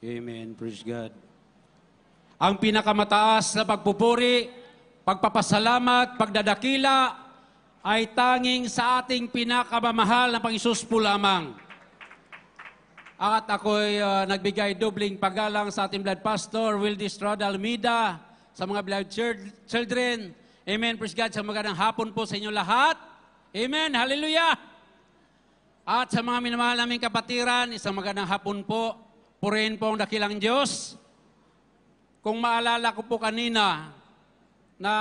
Amen. Praise God. Ang pinakamataas na pagpupuri, pagpapasalamat, pagdadakila ay tanging sa ating pinakamamahal na Panginoon po lamang. At ako'y uh, nagbigay dubling paggalang sa ating blood pastor, Will Strada Almeida, sa mga blood children. Amen. Praise God. Sa magandang hapon po sa inyo lahat. Amen. Hallelujah. At sa mga minamahal naming kapatiran, isang magandang hapon po. Purihin po ang dakilang Diyos. Kung maalala ko po kanina na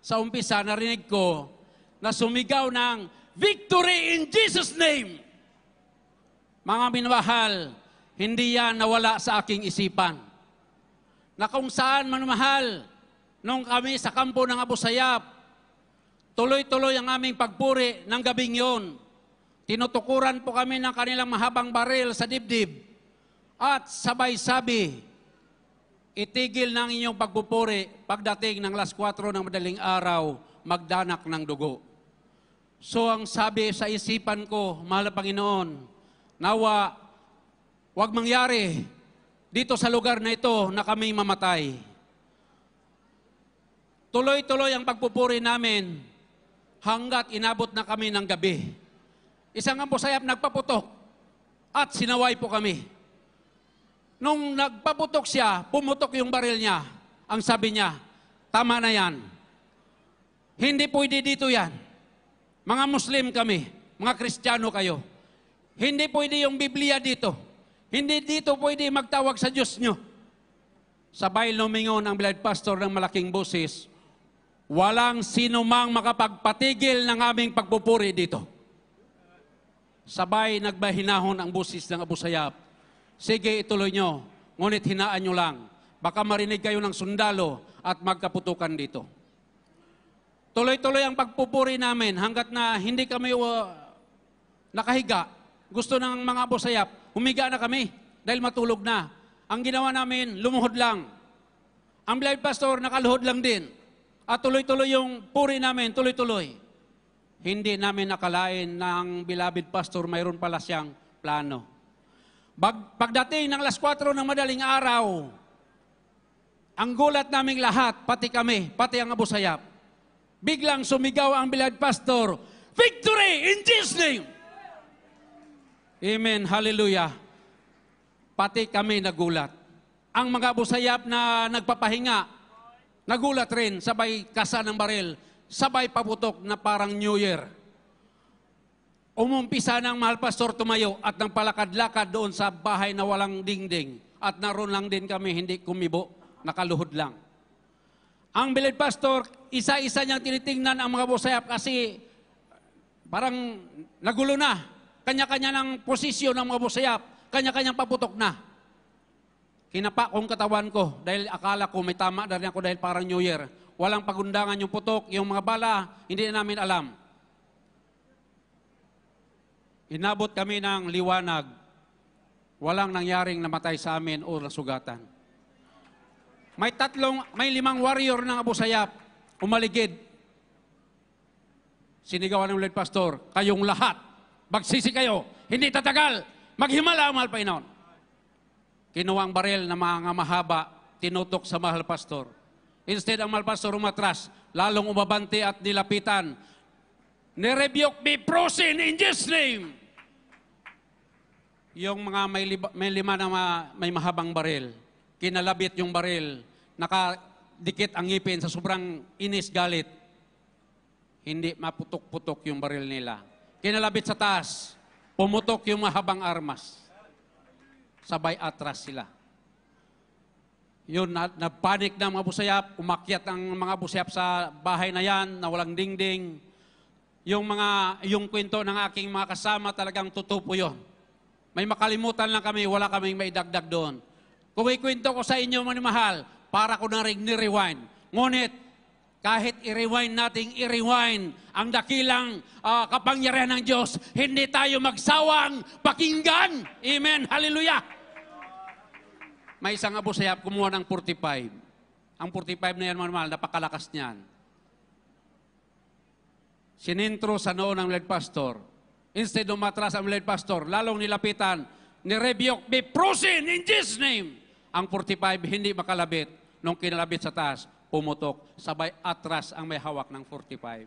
sa umpisa narinig ko na sumigaw ng victory in Jesus name. Mga minamahal, hindi yan nawala sa aking isipan. Na kung saan manumahal, nung kami sa kampo ng Abu Sayyaf, tuloy-tuloy ang aming pagpuri ng gabing yon. Tinutukuran po kami ng kanilang mahabang baril sa dibdib at sabay sabi, itigil ng inyong pagpupuri pagdating ng last 4 ng madaling araw, magdanak ng dugo. So ang sabi sa isipan ko, mahal na Panginoon, nawa, wag mangyari dito sa lugar na ito na kami mamatay. Tuloy-tuloy ang pagpupuri namin hanggat inabot na kami ng gabi. Isang ambusayap nagpaputok at sinaway po kami. Nung nagpaputok siya, pumutok yung baril niya. Ang sabi niya, tama na yan. Hindi pwede dito yan. Mga Muslim kami, mga Kristiyano kayo. Hindi pwede yung Biblia dito. Hindi dito pwede magtawag sa Diyos nyo. Sabay lumingon ang Bled Pastor ng malaking boses, walang sinumang makapagpatigil ng aming pagpupuri dito. Sabay nagbahinahon ang boses ng Abu Sayyaf. Sige, ituloy nyo. Ngunit hinaan nyo lang. Baka marinig kayo ng sundalo at magkaputukan dito. Tuloy-tuloy ang pagpupuri namin hanggat na hindi kami uh, nakahiga. Gusto ng mga busayap, humiga na kami dahil matulog na. Ang ginawa namin, lumuhod lang. Ang blind pastor, nakaluhod lang din. At tuloy-tuloy yung puri namin, tuloy-tuloy. Hindi namin nakalain na ang bilabid pastor mayroon pala siyang plano pagdating ng last 4 ng madaling araw, ang gulat naming lahat, pati kami, pati ang Abu Sayyaf, biglang sumigaw ang bilad pastor, Victory in Jesus' name! Amen. Hallelujah. Pati kami nagulat. Ang mga Abu Sayyaf na nagpapahinga, nagulat rin, sabay kasa ng baril, sabay paputok na parang New Year. Umumpisa ng mahal pastor tumayo at ng palakad-lakad doon sa bahay na walang dingding. At naroon lang din kami, hindi kumibo, nakaluhod lang. Ang bilid pastor, isa-isa niyang tinitingnan ang mga busayap kasi parang nagulo na. Kanya-kanya ng posisyon ng mga busayap, kanya-kanyang paputok na. Kinapa kong katawan ko dahil akala ko may tama na rin ako dahil parang New Year. Walang pagundangan yung putok, yung mga bala, hindi na namin alam. Inabot kami ng liwanag. Walang nangyaring namatay sa amin o nasugatan. May tatlong, may limang warrior ng Abu Sayyaf umaligid. Sinigawan ng Lord Pastor, kayong lahat, magsisi kayo, hindi tatagal, maghimala ang mahal Panginoon. Kinuha ang baril na mga mahaba, tinutok sa mahal pastor. Instead, ang mahal pastor umatras, lalong umabante at nilapitan Nerebuke be frozen in Jesus' name. Yung mga may, liba, may lima na ma, may mahabang baril, kinalabit yung baril, nakadikit ang ngipin sa sobrang inis galit, hindi maputok-putok yung baril nila. Kinalabit sa taas, pumutok yung mahabang armas. Sabay atras sila. Yun, na, na na mga busayap, umakyat ang mga busayap sa bahay na yan, na walang dingding, yung mga yung kwento ng aking mga kasama talagang totoo po 'yon. May makalimutan lang kami, wala kaming maidagdag doon. Kung ikwento ko sa inyo mga mahal, para ko na rin ni-rewind. Ngunit, kahit i-rewind nating i-rewind ang dakilang uh, kapangyarihan ng Diyos, hindi tayo magsawang pakinggan. Amen. Hallelujah. May isang Abu kumuha ng 45. Ang 45 na yan, manimahal, napakalakas niyan sinintro sa noon ng lead pastor. Instead of matras ang lead pastor, lalong nilapitan, nirebuke, be prosin in Jesus' name. Ang 45 hindi makalabit. Nung kinalabit sa taas, pumutok. Sabay atras ang may hawak ng 45.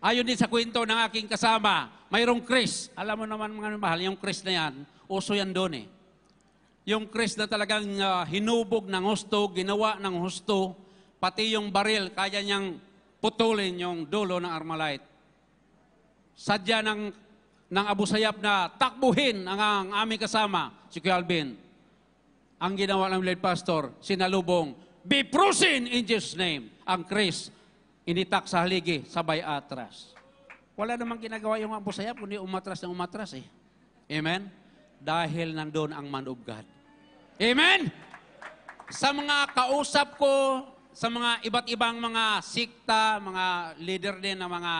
Ayon din sa kwento ng aking kasama, mayroong Chris. Alam mo naman mga mahal, yung Chris na yan, uso yan doon eh. Yung Chris na talagang uh, hinubog ng husto, ginawa ng husto, pati yung baril, kaya niyang putulin yung dulo ng Armalite. Sadya ng, ng Abu Sayyaf na takbuhin ang, ang aming kasama, si Kuya Alvin. Ang ginawa ng lead pastor, sinalubong, Be prusin in Jesus' name, ang Chris, initak sa haligi, sabay atras. Wala namang ginagawa yung Abu Sayyaf, kundi umatras ng umatras eh. Amen? Dahil nandun ang man of God. Amen? Sa mga kausap ko sa mga iba't ibang mga sikta, mga leader din ng mga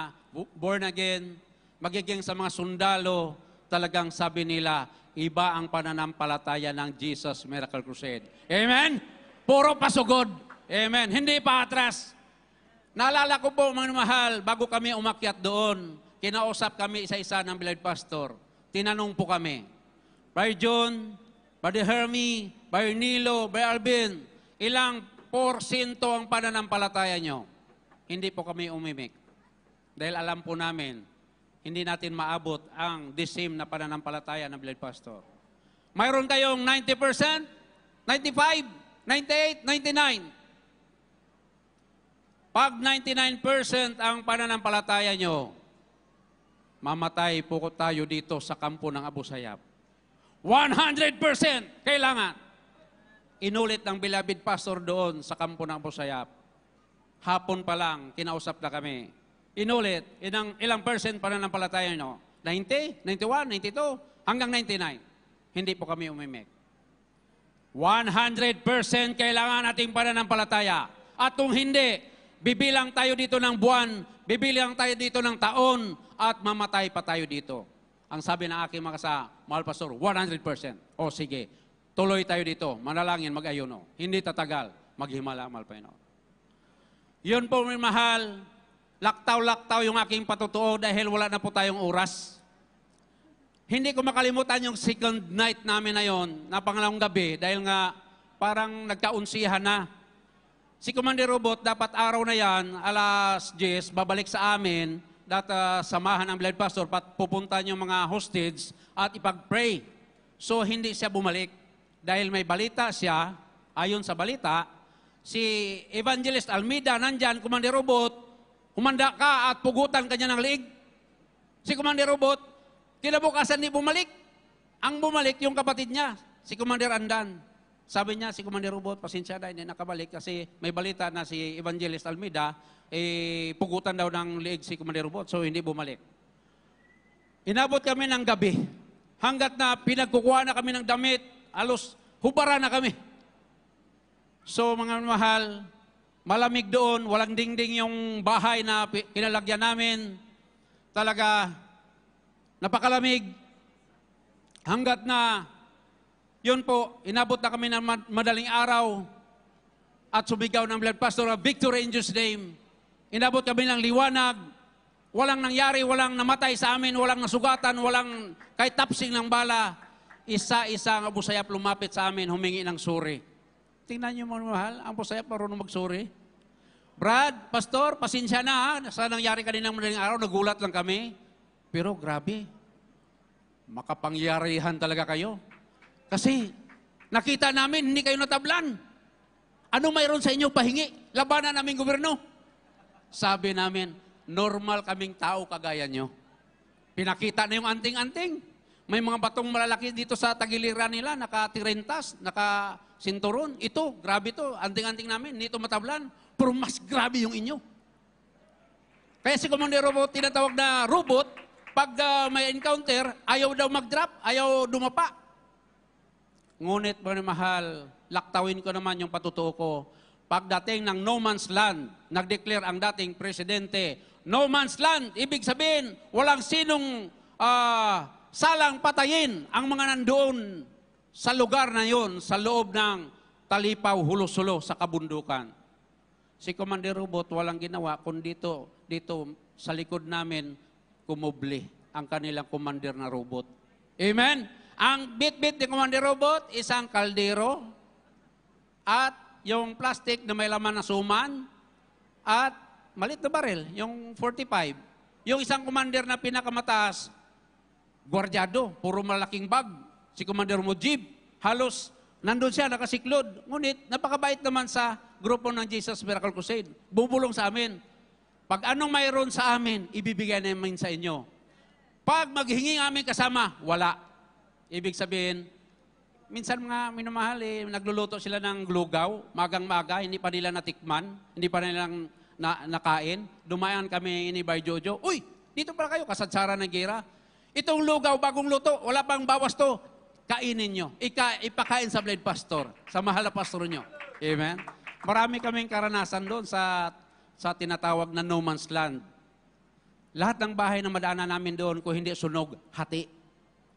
born again, magiging sa mga sundalo, talagang sabi nila, iba ang pananampalataya ng Jesus Miracle Crusade. Amen? Puro pasugod. Amen. Hindi pa atras. Naalala ko po, mga mahal, bago kami umakyat doon, kinausap kami isa-isa ng village pastor. Tinanong po kami, Brother John, Brother Hermie, Brother Nilo, Brother Alvin, ilang porsinto ang pananampalataya nyo. Hindi po kami umimik. Dahil alam po namin, hindi natin maabot ang the same na pananampalataya ng Bled Pastor. Mayroon kayong 90%, 95, 98, 99. Pag 99% ang pananampalataya nyo, mamatay po tayo dito sa kampo ng Abu Sayyaf. 100% kailangan. Inulit ng beloved pastor doon sa kampo ng Pusayap. Hapon pa lang, kinausap na kami. Inulit, ilang, ilang percent pa na ng palataya nyo? 90, 91, 92, hanggang 99. Hindi po kami umimik. 100% kailangan nating pananampalataya. At kung hindi, bibilang tayo dito ng buwan, bibilang tayo dito ng taon, at mamatay pa tayo dito. Ang sabi ng aking mga sa mahal pastor, 100%. O sige, Tuloy tayo dito. Manalangin, mag-ayuno. Hindi tatagal. Maghimala, mahal Panginoon. Yun po, may mahal. Laktaw-laktaw yung aking patutuo dahil wala na po tayong oras. Hindi ko makalimutan yung second night namin na yon, na pangalawang gabi, dahil nga parang nagkaunsihan na. Si Commander Robot, dapat araw na yan, alas 10, babalik sa amin, dat uh, ah, samahan ang Bled Pastor, pat pupunta yung mga hostage at ipag-pray. So, hindi siya bumalik. Dahil may balita siya, ayon sa balita, si Evangelist Almida nandyan, Commander Robot, kumanda ka at pugutan kanya ng liig. Si Commander Robot, kinabukasan ni bumalik. Ang bumalik yung kapatid niya, si Commander Andan. Sabi niya, si Commander Robot, pasensya na, hindi nakabalik kasi may balita na si Evangelist Almida, eh, pugutan daw ng liig si Commander Robot, so hindi bumalik. Inabot kami ng gabi hanggat na pinagkukuha na kami ng damit, Alos, hubara na kami. So mga mahal, malamig doon, walang dingding yung bahay na kinalagyan namin. Talaga, napakalamig. Hanggat na, yun po, inabot na kami ng madaling araw at sumigaw ng blood pastor, of victory in Jesus' name. Inabot kami ng liwanag, walang nangyari, walang namatay sa amin, walang nasugatan, walang kahit tapsing ng bala. Isa-isa ang Abu lumapit sa amin, humingi ng suri. Tingnan niyo mga mahal, ang Abu Sayyaf marunong magsuri. Brad, Pastor, pasensya na ha. Sa nangyari kaninang madaling araw, nagulat lang kami. Pero grabe, makapangyarihan talaga kayo. Kasi nakita namin, hindi kayo natablan. Ano mayroon sa inyo pahingi? Labanan namin gobyerno. Sabi namin, normal kaming tao kagaya nyo. Pinakita na yung anting-anting. May mga batong malalaki dito sa tagiliran nila, nakatirentas, nakasinturon. Ito, grabe to, anting-anting namin, dito matablan. Pero mas grabe yung inyo. Kaya si Commander Robot, tinatawag na robot, pag uh, may encounter, ayaw daw mag-drop, ayaw dumapa. Ngunit, mga mahal, laktawin ko naman yung patutuo ko. Pagdating ng no man's land, nag-declare ang dating presidente, no man's land, ibig sabihin, walang sinong uh, salang patayin ang mga nandoon sa lugar na yon, sa loob ng talipaw, hulo sa kabundukan. Si Commander Robot walang ginawa kundi dito, dito sa likod namin kumubli ang kanilang commander na robot. Amen? Ang bit-bit ni Commander Robot, isang kaldero at yung plastic na may laman na suman at malit na baril, yung 45. Yung isang commander na pinakamataas, gwardyado, puro malaking bag. Si Commander Mujib, halos nandun siya, nakasiklod. Ngunit, napakabait naman sa grupo ng Jesus Miracle Crusade. Bubulong sa amin. Pag anong mayroon sa amin, ibibigay namin sa inyo. Pag maghingi amin kasama, wala. Ibig sabihin, minsan mga minamahal, eh, nagluluto sila ng glugaw, magang-maga, hindi pa nila natikman, hindi pa nila na, nakain. Dumayan kami ni Bay Jojo, Uy, dito pala kayo, kasadsara ng gira Itong lugaw, bagong luto, wala pang bawas to. Kainin nyo. Ika, ipakain sa blade pastor, sa mahal na pastor nyo. Amen? Marami kaming karanasan doon sa, sa tinatawag na no man's land. Lahat ng bahay na madaanan namin doon, kung hindi sunog, hati.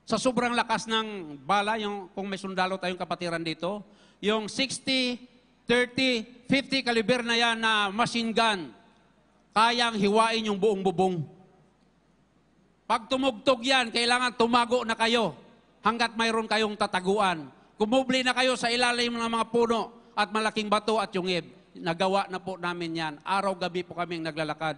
Sa sobrang lakas ng bala, yung, kung may sundalo tayong kapatiran dito, yung 60, 30, 50 kaliber na yan na machine gun, kayang hiwain yung buong bubong. Pag tumugtog yan, kailangan tumago na kayo hanggat mayroon kayong tataguan. Kumubli na kayo sa ilalim ng mga puno at malaking bato at yungib. Nagawa na po namin yan. Araw-gabi po kaming naglalakad.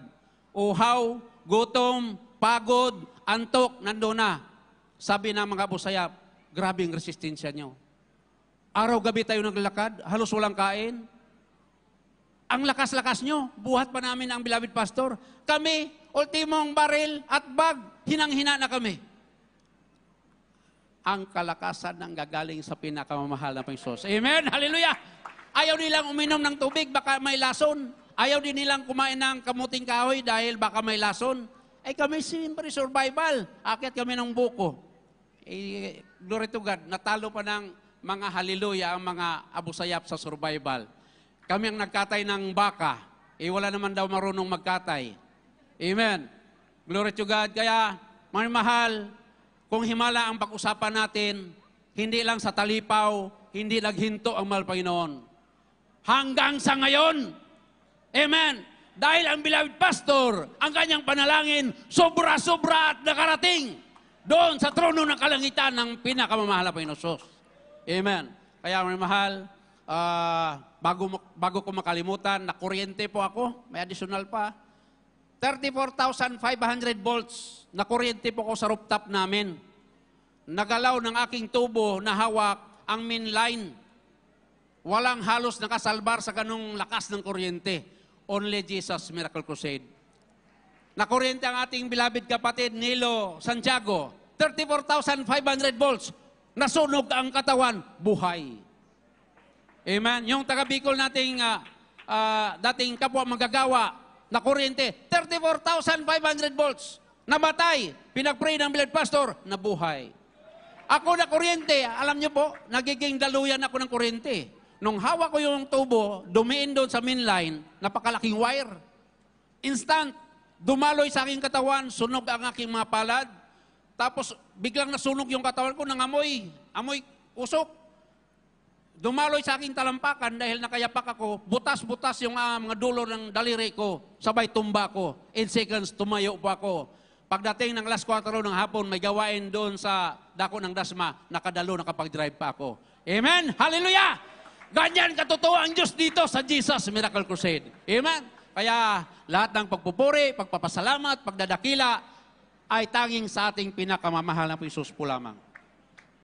Uhaw, gutom, pagod, antok, nando na. Sabi ng mga busayap, grabe ang resistensya nyo. Araw-gabi tayo naglalakad, halos walang kain. Ang lakas-lakas nyo, buhat pa namin ang beloved pastor. Kami, ultimong baril at bag, hinanghina na kami. Ang kalakasan ng gagaling sa pinakamamahal na Panginoon. Amen! Hallelujah! Ayaw nilang uminom ng tubig, baka may lason. Ayaw din nilang kumain ng kamuting kahoy dahil baka may lason. Ay eh, kami siyempre survival. Akit kami ng buko. Eh, glory to God, natalo pa ng mga hallelujah ang mga abusayap sa survival. Kami ang nagkatay ng baka, eh wala naman daw marunong magkatay. Amen. Glory to God. Kaya, mga mahal, kung himala ang pag-usapan natin, hindi lang sa talipaw, hindi naghinto ang mahal Panginoon. Hanggang sa ngayon, Amen. Dahil ang beloved pastor, ang kanyang panalangin, sobra-sobra at nakarating doon sa trono ng kalangitan ng pinakamamahal na Panginoon Amen. Kaya mga mahal, uh, bago, bago ko makalimutan, nakuryente po ako, may additional pa. 34,500 volts na kuryente po ko sa rooftop namin. Nagalaw ng aking tubo na hawak ang main line. Walang halos nakasalbar sa ganung lakas ng kuryente. Only Jesus Miracle Crusade. Nakuryente ang ating bilabid kapatid Nilo Santiago. 34,500 volts. Nasunog ang katawan. Buhay. Amen. Yung taga Bicol nating uh, uh, dating kapwa magagawa, na kuryente, 34,500 volts. Namatay, pinagpray ng blood pastor, nabuhay. Ako na kuryente, alam niyo po, nagiging daluyan ako ng kuryente. Nung hawak ko yung tubo, dumiin doon sa main line, napakalaking wire. Instant, dumaloy sa aking katawan, sunog ang aking mga palad. Tapos biglang nasunog yung katawan ko, nangamoy, amoy usok. Dumaloy sa aking talampakan dahil nakayapak ako, butas-butas yung uh, mga dulo ng daliri ko, sabay tumba ko. In seconds, tumayo pa ako. Pagdating ng last quarter ng hapon, may gawain doon sa dako ng dasma, nakadalo, nakapag-drive pa ako. Amen? Hallelujah! Ganyan katotoo ang Diyos dito sa Jesus Miracle Crusade. Amen? Kaya lahat ng pagpupuri, pagpapasalamat, pagdadakila, ay tanging sa ating pinakamamahal na Paisus po lamang.